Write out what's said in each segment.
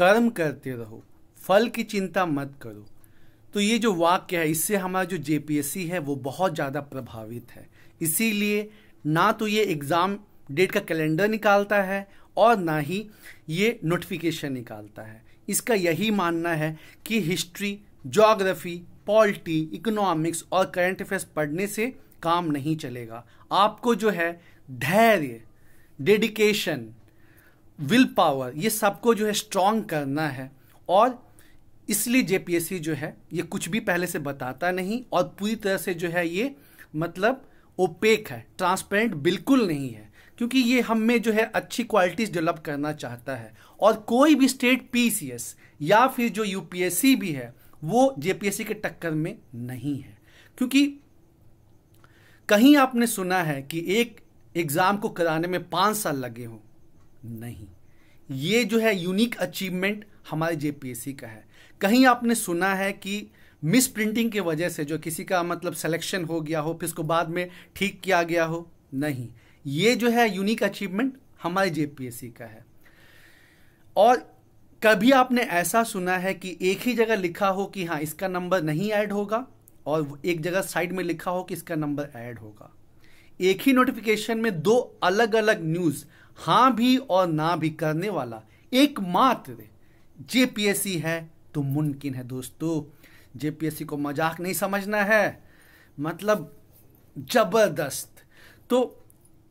कर्म करते रहो फल की चिंता मत करो तो ये जो वाक्य है इससे हमारा जो जेपीएससी है वो बहुत ज़्यादा प्रभावित है इसीलिए ना तो ये एग्ज़ाम डेट का कैलेंडर निकालता है और ना ही ये नोटिफिकेशन निकालता है इसका यही मानना है कि हिस्ट्री जोग्राफी पॉलिटी इकोनॉमिक्स और करंट अफेयर्स पढ़ने से काम नहीं चलेगा आपको जो है धैर्य डेडिकेशन विल पावर ये सबको जो है स्ट्रांग करना है और इसलिए जेपीएससी जो है ये कुछ भी पहले से बताता नहीं और पूरी तरह से जो है ये मतलब ओपेक है ट्रांसपेरेंट बिल्कुल नहीं है क्योंकि ये हम में जो है अच्छी क्वालिटीज डेवलप करना चाहता है और कोई भी स्टेट पीसीएस या फिर जो यूपीएससी भी है वो जेपीएससी के टक्कर में नहीं है क्योंकि कहीं आपने सुना है कि एक एग्ज़ाम को कराने में पाँच साल लगे हों नहीं ये जो है यूनिक अचीवमेंट हमारे जेपीएससी का है कहीं आपने सुना है कि मिस प्रिंटिंग की वजह से जो किसी का मतलब सिलेक्शन हो गया हो फिर उसको बाद में ठीक किया गया हो नहीं ये जो है यूनिक अचीवमेंट हमारे जेपीएससी का है और कभी आपने ऐसा सुना है कि एक ही जगह लिखा हो कि हाँ इसका नंबर नहीं ऐड होगा और एक जगह साइड में लिखा हो कि इसका नंबर ऐड होगा एक ही नोटिफिकेशन में दो अलग अलग न्यूज हाँ भी और ना भी करने वाला एकमात्र जेपीएससी है तो मुमकिन है दोस्तों जेपीएससी को मजाक नहीं समझना है मतलब जबरदस्त तो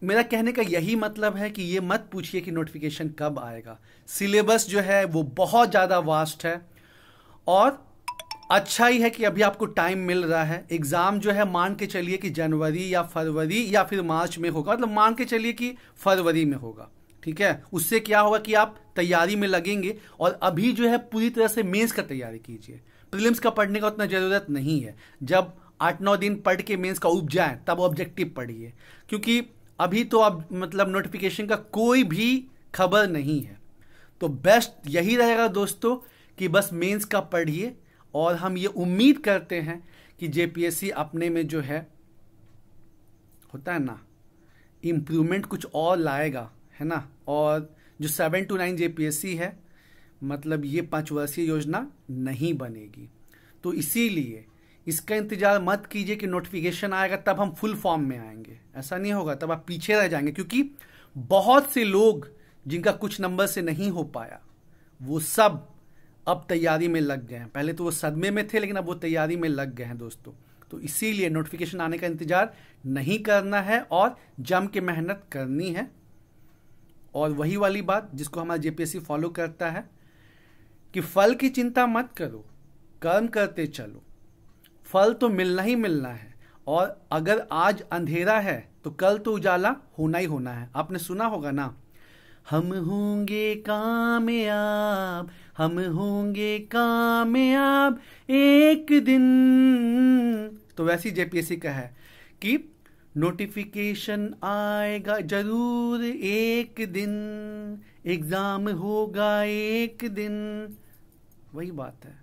मेरा कहने का यही मतलब है कि ये मत पूछिए कि नोटिफिकेशन कब आएगा सिलेबस जो है वो बहुत ज़्यादा वास्ट है और अच्छा ही है कि अभी आपको टाइम मिल रहा है एग्ज़ाम जो है मान के चलिए कि जनवरी या फरवरी या फिर मार्च में होगा मतलब मान के चलिए कि फरवरी में होगा ठीक है उससे क्या होगा कि आप तैयारी में लगेंगे और अभी जो है पूरी तरह से मेंस का तैयारी कीजिए प्रीलिम्स का पढ़ने का उतना ज़रूरत नहीं है जब आठ नौ दिन पढ़ के मेंस का उप जाए तब ऑब्जेक्टिव पढ़िए क्योंकि अभी तो अब मतलब नोटिफिकेशन का कोई भी खबर नहीं है तो बेस्ट यही रहेगा दोस्तों कि बस मेंस का पढ़िए और हम ये उम्मीद करते हैं कि जेपीएससी अपने में जो है होता है ना इम्प्रूवमेंट कुछ और लाएगा है ना और जो सेवन टू नाइन जेपीएससी है मतलब ये पाँच वर्षीय योजना नहीं बनेगी तो इसीलिए इसका इंतजार मत कीजिए कि नोटिफिकेशन आएगा तब हम फुल फॉर्म में आएंगे ऐसा नहीं होगा तब आप पीछे रह जाएंगे क्योंकि बहुत से लोग जिनका कुछ नंबर से नहीं हो पाया वो सब अब तैयारी में लग गए हैं पहले तो वो सदमे में थे लेकिन अब वो तैयारी में लग गए हैं दोस्तों तो इसीलिए नोटिफिकेशन आने का इंतजार नहीं करना है और जम के मेहनत करनी है और वही वाली बात जिसको हमारा जेपीएससी फॉलो करता है कि फल की चिंता मत करो कर्म करते चलो फल तो मिलना ही मिलना है और अगर आज अंधेरा है तो कल तो उजाला होना ही होना है आपने सुना होगा ना हम होंगे कामयाब हम होंगे कामयाब एक दिन तो वैसी जेपीएससी का है कि नोटिफिकेशन आएगा जरूर एक दिन एग्जाम होगा एक दिन वही बात है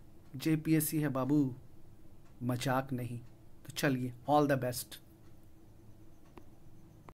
जेपीएससी है बाबू मजाक नहीं तो चलिए ऑल द बेस्ट